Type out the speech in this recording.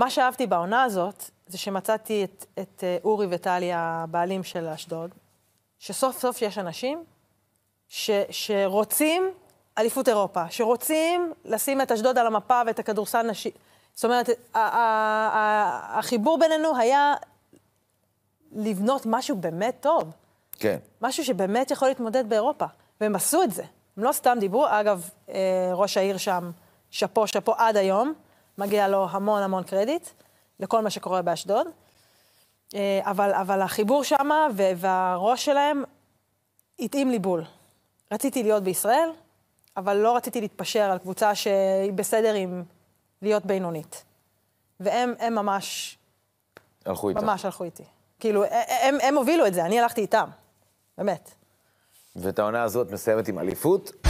מה שאהבתי בעונה הזאת, זה שמצאתי את, את אה, אורי וטלי, הבעלים של אשדוד, שסוף סוף יש אנשים ש, שרוצים אליפות אירופה, שרוצים לשים את אשדוד על המפה ואת הכדורסל נשי... זאת אומרת, החיבור בינינו היה לבנות משהו באמת טוב. כן. משהו שבאמת יכול להתמודד באירופה, והם עשו את זה. הם לא סתם דיברו, אגב, אה, ראש העיר שם, שאפו, שאפו עד היום. מגיע לו המון המון קרדיט לכל מה שקורה באשדוד. אה, אבל, אבל החיבור שם והראש שלהם התאים לי בול. רציתי להיות בישראל, אבל לא רציתי להתפשר על קבוצה שהיא בסדר עם להיות בינונית. והם ממש... הלכו איתם. ממש הלכו איתי. כאילו, הם, הם הובילו את זה, אני הלכתי איתם. באמת. ואת העונה הזאת מסיימת עם אליפות.